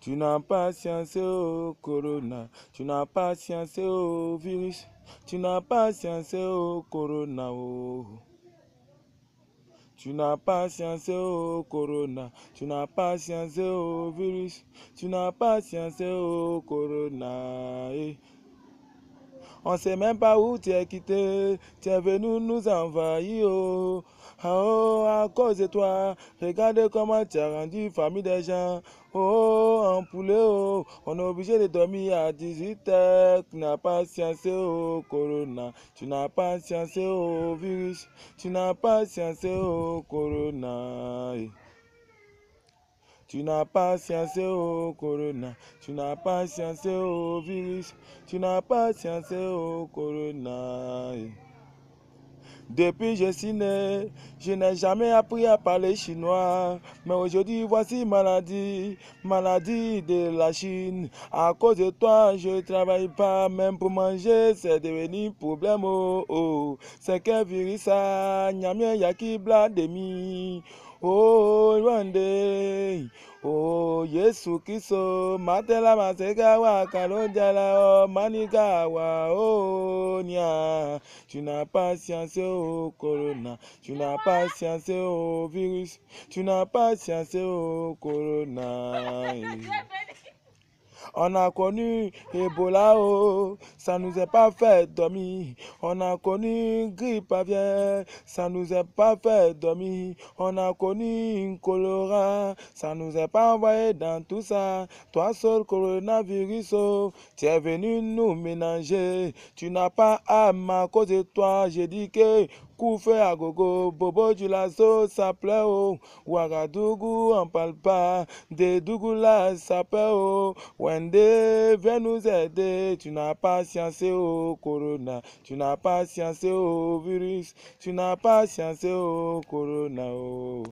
Tu n'as pas science au corona, tu n'as pas science au virus, tu n'as pas science au corona. Oh. Tu n'as pas science au corona, tu n'as pas science au virus, tu n'as pas science au corona. Eh. On sait même pas où tu es quitté, tu es venu nous envahir. Oh. Ah, oh, à cause de toi, regardez comment tu as rendu famille des gens. Oh, en poulet, oh, on est obligé de dormir à 18 heures. Tu n'as pas science au corona. Tu n'as pas science au virus. Tu n'as pas science au corona. Tu n'as pas science au corona. Tu n'as pas science au virus. Tu n'as pas science au corona. Depuis je suis né, je n'ai jamais appris à parler chinois. Mais aujourd'hui, voici maladie, maladie de la Chine. À cause de toi, je ne travaille pas, même pour manger, c'est devenu problème. Oh, oh. C'est qu'un virus, a, mi. Oh, one day. Oh, Yesu Kristo, matela masegawa kalonjala o wa o nia. Tuna patience o corona, tuna patience o virus, tuna patience o corona. On a connu Ebola, oh, ça nous est pas fait dormir. On a connu grippe aviaire, ça nous est pas fait dormir. On a connu choléra, ça nous est pas envoyé dans tout ça. Toi seul coronavirus, oh, tu es venu nous ménager. Tu n'as pas âme à cause de toi. J'ai dit que Koufé à gogo, Bobo du ça plaît, oh. Ouagadougou, en palpa pas. Des Dougoula, ça oh. Wende, viens nous aider. Tu n'as pas science, au Corona. Tu n'as pas science, au virus. Tu n'as pas science, au Corona, oh.